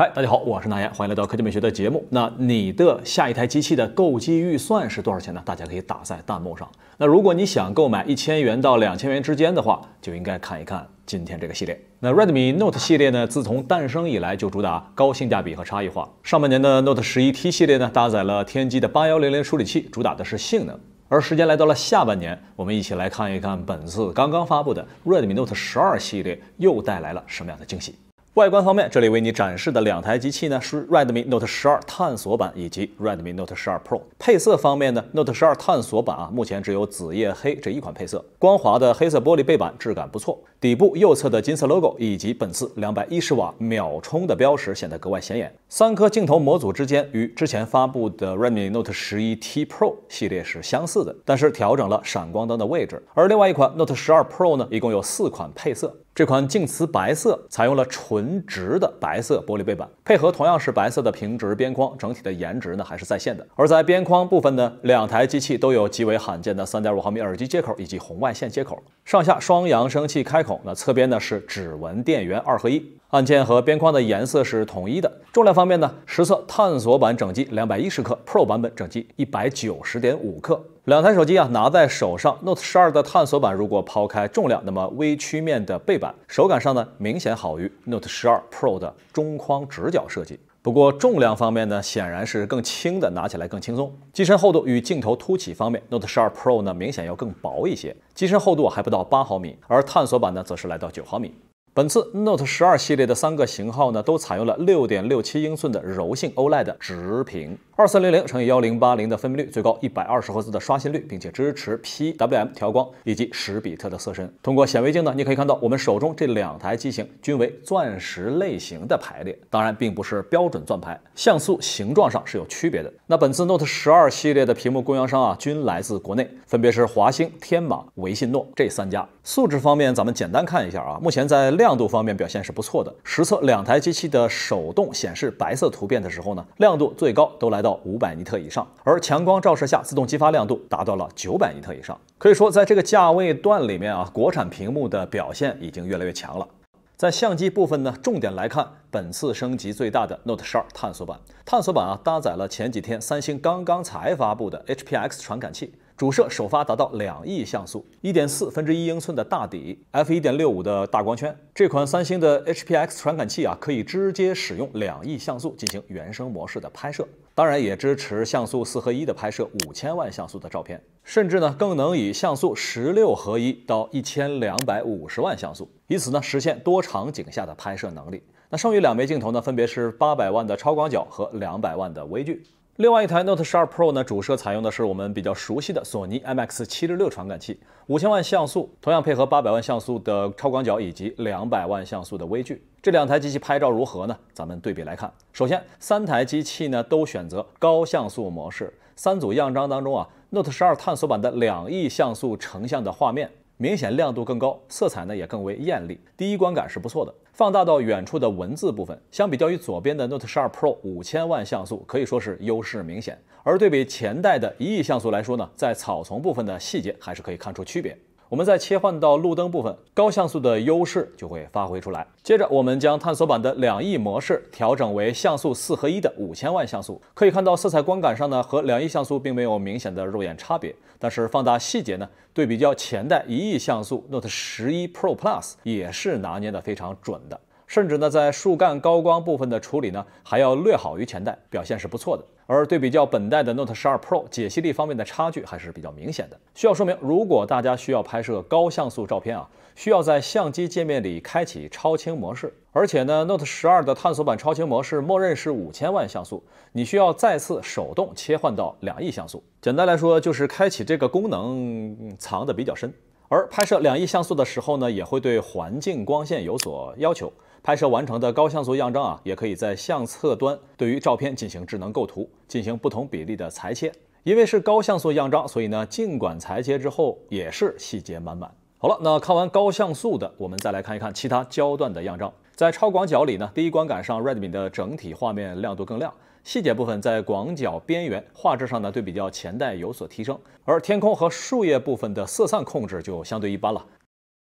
嗨，大家好，我是那言，欢迎来到科技美学的节目。那你的下一台机器的购机预算是多少钱呢？大家可以打在弹幕上。那如果你想购买一千元到两千元之间的话，就应该看一看今天这个系列。那 Redmi Note 系列呢，自从诞生以来就主打高性价比和差异化。上半年的 Note 十一 T 系列呢，搭载了天玑的八幺零零处理器，主打的是性能。而时间来到了下半年，我们一起来看一看本次刚刚发布的 Redmi Note 十二系列又带来了什么样的惊喜。外观方面，这里为你展示的两台机器呢是 Redmi Note 十二探索版以及 Redmi Note 十二 Pro。配色方面呢，Note 十二探索版啊，目前只有紫夜黑这一款配色，光滑的黑色玻璃背板质感不错，底部右侧的金色 logo 以及本次两百一十瓦秒充的标识显得格外显眼。三颗镜头模组之间与之前发布的 Redmi Note 十一 T Pro 系列是相似的，但是调整了闪光灯的位置。而另外一款 Note 十二 Pro 呢，一共有四款配色。这款净瓷白色采用了纯直的白色玻璃背板，配合同样是白色的平直边框，整体的颜值呢还是在线的。而在边框部分呢，两台机器都有极为罕见的三点五毫米耳机接口以及红外线接口，上下双扬声器开孔，那侧边呢是指纹电源二合一按键和边框的颜色是统一的。重量方面呢，实测探索版整机两百一十克，Pro 版本整机一百九十点五克。两台手机啊，拿在手上，Note 十二的探索版如果抛开重量，那么微曲面的背板手感上呢，明显好于 Note 十二 Pro 的中框直角设计。不过重量方面呢，显然是更轻的，拿起来更轻松。机身厚度与镜头凸起方面，Note 十二 Pro 呢明显要更薄一些，机身厚度还不到八毫米，而探索版呢则是来到九毫米。本次 Note 十二系列的三个型号呢，都采用了六点六七英寸的柔性 OLED 直屏，二三零零乘以幺零八零的分辨率，最高一百二十赫兹的刷新率，并且支持 PWM 调光以及10比特的色深。通过显微镜呢，你可以看到我们手中这两台机型均为钻石类型的排列，当然并不是标准钻牌，像素形状上是有区别的。那本次 Note 十二系列的屏幕供应商啊，均来自国内，分别是华星、天马、维信诺这三家。素质方面，咱们简单看一下啊，目前在量。亮度方面表现是不错的。实测两台机器的手动显示白色图片的时候呢，亮度最高都来到五百尼特以上，而强光照射下自动激发亮度达到了九百尼特以上。可以说，在这个价位段里面啊，国产屏幕的表现已经越来越强了。在相机部分呢，重点来看本次升级最大的 Note 12探索版。探索版啊，搭载了前几天三星刚刚才发布的 H P X 传感器。主摄首发达到两亿像素，一点四分之一英寸的大底，f 一点六五的大光圈。这款三星的 H P X 传感器啊，可以直接使用两亿像素进行原生模式的拍摄，当然也支持像素四合一的拍摄五千万像素的照片，甚至呢更能以像素十六合一到一千两百五十万像素，以此呢实现多场景下的拍摄能力。那剩余两枚镜头呢，分别是八百万的超广角和两百万的微距。另外一台 Note 十二 Pro 呢，主摄采用的是我们比较熟悉的索尼 IMX 七六六传感器，五千万像素，同样配合八百万像素的超广角以及两百万像素的微距。这两台机器拍照如何呢？咱们对比来看。首先，三台机器呢都选择高像素模式，三组样张当中啊，Note 十二探索版的两亿像素成像的画面。明显亮度更高，色彩呢也更为艳丽，第一观感是不错的。放大到远处的文字部分，相比较于左边的 Note 12 Pro 五千万像素，可以说是优势明显。而对比前代的一亿像素来说呢，在草丛部分的细节还是可以看出区别。我们再切换到路灯部分，高像素的优势就会发挥出来。接着，我们将探索版的两亿模式调整为像素四合一的五千万像素，可以看到色彩光感上呢和两亿像素并没有明显的肉眼差别，但是放大细节呢，对比较前代一亿像素 Note 十一 Pro Plus 也是拿捏的非常准的，甚至呢在树干高光部分的处理呢还要略好于前代，表现是不错的。而对比较本代的 Note 十二 Pro 解析力方面的差距还是比较明显的。需要说明，如果大家需要拍摄高像素照片啊，需要在相机界面里开启超清模式。而且呢，Note 十二的探索版超清模式默认是五千万像素，你需要再次手动切换到两亿像素。简单来说，就是开启这个功能藏的比较深。而拍摄两亿像素的时候呢，也会对环境光线有所要求。拍摄完成的高像素样张啊，也可以在相册端对于照片进行智能构图，进行不同比例的裁切。因为是高像素样张，所以呢，尽管裁切之后也是细节满满。好了，那看完高像素的，我们再来看一看其他焦段的样张。在超广角里呢，第一观感上，Redmi 的整体画面亮度更亮，细节部分在广角边缘画质上呢，对比较前代有所提升，而天空和树叶部分的色散控制就相对一般了。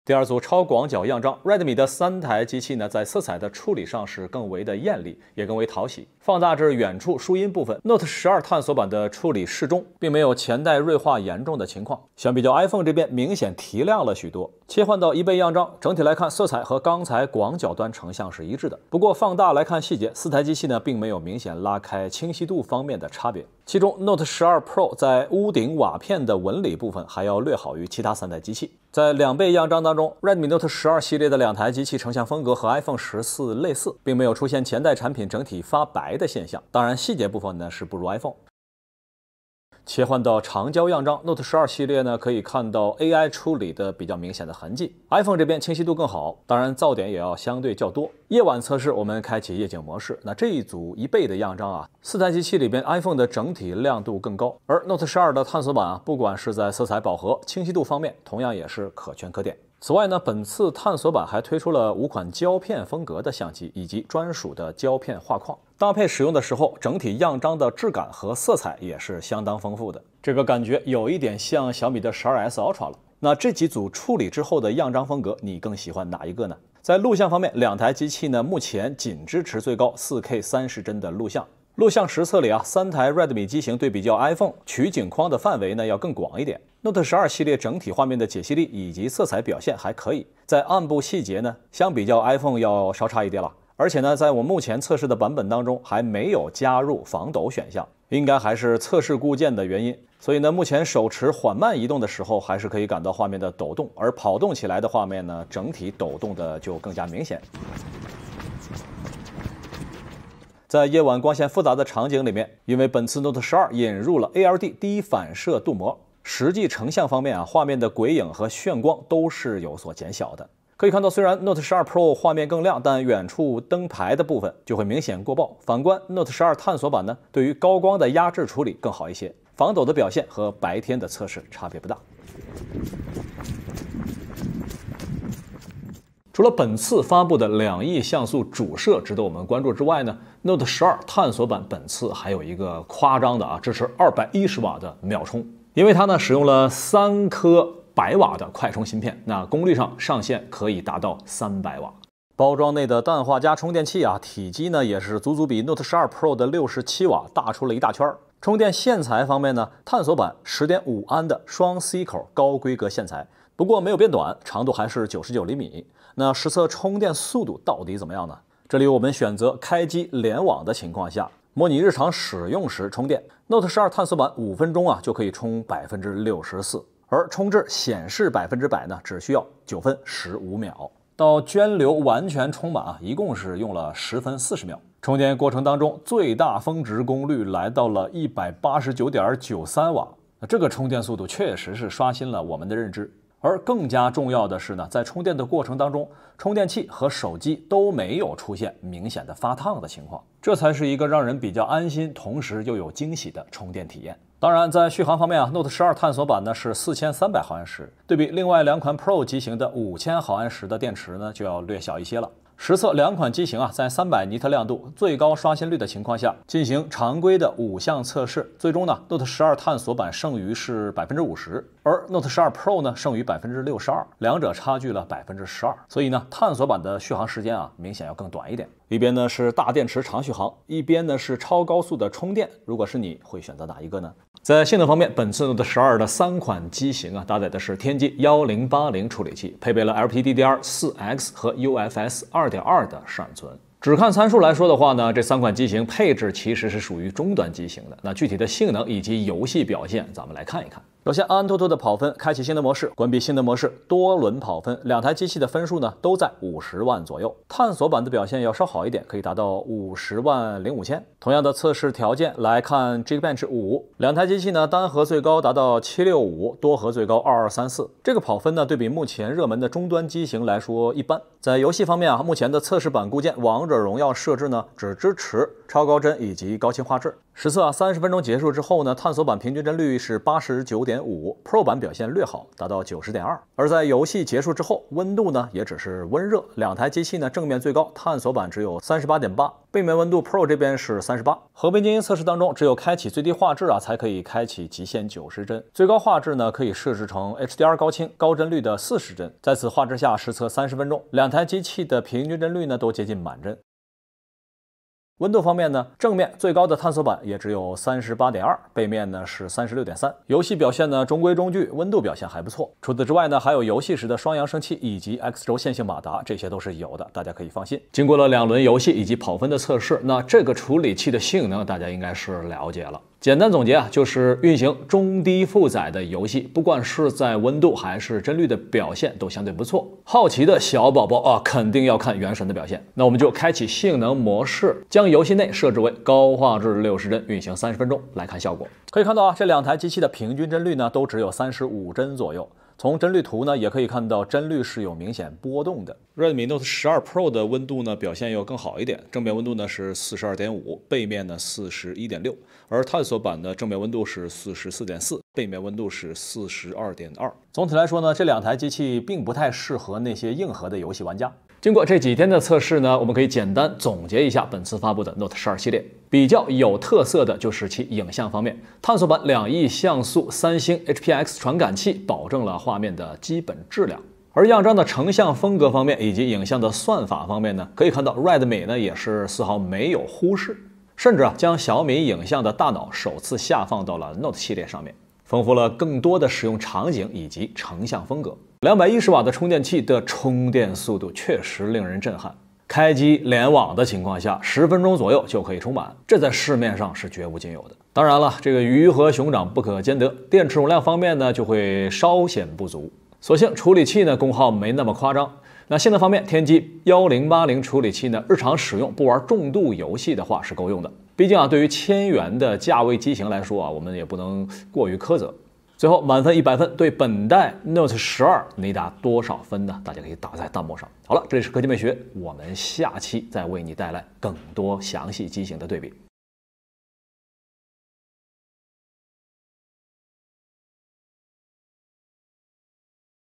第二组超广角样张，Redmi 的三台机器呢，在色彩的处理上是更为的艳丽，也更为讨喜。放大至远处树荫部分，Note 十二探索版的处理适中，并没有前代锐化严重的情况。相比较 iPhone 这边明显提亮了许多。切换到一倍样张，整体来看，色彩和刚才广角端成像是一致的。不过放大来看细节，四台机器呢，并没有明显拉开清晰度方面的差别。其中，Note 12 Pro 在屋顶瓦片的纹理部分还要略好于其他三代机器。在两倍样张当中，Redmi Note 12系列的两台机器成像风格和 iPhone 14类似，并没有出现前代产品整体发白的现象。当然，细节部分呢是不如 iPhone。切换到长焦样张，Note 十二系列呢，可以看到 AI 处理的比较明显的痕迹。iPhone 这边清晰度更好，当然噪点也要相对较多。夜晚测试，我们开启夜景模式，那这一组一倍的样张啊，四台机器里边，iPhone 的整体亮度更高，而 Note 十二的探索版啊，不管是在色彩饱和、清晰度方面，同样也是可圈可点。此外呢，本次探索版还推出了五款胶片风格的相机以及专属的胶片画框，搭配使用的时候，整体样张的质感和色彩也是相当丰富的。这个感觉有一点像小米的十二 S Ultra 了。那这几组处理之后的样张风格，你更喜欢哪一个呢？在录像方面，两台机器呢目前仅支持最高四 K 三十帧的录像。录像实测里啊，三台 Redmi 机型对比较 iPhone，取景框的范围呢要更广一点。Note 十二系列整体画面的解析力以及色彩表现还可以，在暗部细节呢，相比较 iPhone 要稍差一点了。而且呢，在我目前测试的版本当中，还没有加入防抖选项，应该还是测试固件的原因。所以呢，目前手持缓慢移动的时候，还是可以感到画面的抖动，而跑动起来的画面呢，整体抖动的就更加明显。在夜晚光线复杂的场景里面，因为本次 Note 十二引入了 ALD 低反射镀膜。实际成像方面啊，画面的鬼影和炫光都是有所减小的。可以看到，虽然 Note 十二 Pro 画面更亮，但远处灯牌的部分就会明显过曝。反观 Note 十二探索版呢，对于高光的压制处理更好一些。防抖的表现和白天的测试差别不大。除了本次发布的两亿像素主摄值得我们关注之外呢，Note 十二探索版本次还有一个夸张的啊，支持二百一十瓦的秒充。因为它呢使用了三颗百瓦的快充芯片，那功率上上限可以达到三百瓦。包装内的氮化镓充电器啊，体积呢也是足足比 Note 十二 Pro 的六十七瓦大出了一大圈。充电线材方面呢，探索版十点五安的双 C 口高规格线材，不过没有变短，长度还是九十九厘米。那实测充电速度到底怎么样呢？这里我们选择开机联网的情况下。模拟日常使用时充电，Note 12碳素版五分钟啊就可以充百分之六十四，而充至显示百分之百呢，只需要九分十五秒。到涓流完全充满啊，一共是用了十分四十秒。充电过程当中，最大峰值功率来到了一百八十九点九三瓦，这个充电速度确实是刷新了我们的认知。而更加重要的是呢，在充电的过程当中，充电器和手机都没有出现明显的发烫的情况，这才是一个让人比较安心，同时又有惊喜的充电体验。当然，在续航方面啊，Note 12探索版呢是4300毫安时，对比另外两款 Pro 机型的5000毫安时的电池呢，就要略小一些了。实测两款机型啊，在三百尼特亮度、最高刷新率的情况下，进行常规的五项测试，最终呢，Note 十二探索版剩余是百分之五十，而 Note 十二 Pro 呢剩余百分之六十二，两者差距了百分之十二。所以呢，探索版的续航时间啊明显要更短一点。一边呢是大电池长续航，一边呢是超高速的充电。如果是你，会选择哪一个呢？在性能方面，本次的十二的三款机型啊，搭载的是天玑幺零八零处理器，配备了 LPDDR 四 X 和 UFS 二点二的闪存。只看参数来说的话呢，这三款机型配置其实是属于中端机型的。那具体的性能以及游戏表现，咱们来看一看。首先安安托托的跑分，开启新的模式，关闭新的模式，多轮跑分，两台机器的分数呢都在五十万左右。探索版的表现要稍好一点，可以达到五十万零五千。同样的测试条件来看，Gig Bench 五，两台机器呢单核最高达到七六五，多核最高二二三四。这个跑分呢，对比目前热门的终端机型来说一般。在游戏方面啊，目前的测试版固件《王者荣耀》设置呢，只支持。超高帧以及高清画质实测啊，三十分钟结束之后呢，探索版平均帧率是八十九点五，Pro 版表现略好，达到九十点二。而在游戏结束之后，温度呢也只是温热。两台机器呢，正面最高，探索版只有三十八点八，背面温度 Pro 这边是三十八。合并精英测试当中，只有开启最低画质啊，才可以开启极限九十帧。最高画质呢，可以设置成 HDR 高清高帧率的四十帧。在此画质下实测三十分钟，两台机器的平均帧率呢都接近满帧。温度方面呢，正面最高的探索版也只有三十八点二，背面呢是三十六点三。游戏表现呢中规中矩，温度表现还不错。除此之外呢，还有游戏时的双扬声器以及 X 轴线性马达，这些都是有的，大家可以放心。经过了两轮游戏以及跑分的测试，那这个处理器的性能大家应该是了解了。简单总结啊，就是运行中低负载的游戏，不管是在温度还是帧率的表现都相对不错。好奇的小宝宝啊，肯定要看《原神》的表现，那我们就开启性能模式，将游戏内设置为高画质六十帧运行三十分钟来看效果。可以看到啊，这两台机器的平均帧率呢，都只有三十五帧左右。从帧率图呢，也可以看到帧率是有明显波动的。Redmi Note 12 Pro 的温度呢表现要更好一点，正面温度呢是四十二点五，背面呢四十一点六，而探索版的正面温度是四十四点四，背面温度是四十二点二。总体来说呢，这两台机器并不太适合那些硬核的游戏玩家。经过这几天的测试呢，我们可以简单总结一下本次发布的 Note 十二系列比较有特色的就是其影像方面，探索版两亿像素三星 H P X 传感器保证了画面的基本质量，而样张的成像风格方面以及影像的算法方面呢，可以看到 Redmi 呢也是丝毫没有忽视，甚至啊将小米影像的大脑首次下放到了 Note 系列上面，丰富了更多的使用场景以及成像风格。两百一十瓦的充电器的充电速度确实令人震撼，开机联网的情况下，十分钟左右就可以充满，这在市面上是绝无仅有的。当然了，这个鱼和熊掌不可兼得，电池容量方面呢就会稍显不足。所幸处理器呢功耗没那么夸张。那性能方面，天玑幺零八零处理器呢，日常使用不玩重度游戏的话是够用的。毕竟啊，对于千元的价位机型来说啊，我们也不能过于苛责。最后，满分一百分，对本代 Note 十二，你打多少分呢？大家可以打在弹幕上。好了，这里是科技美学，我们下期再为你带来更多详细机型的对比。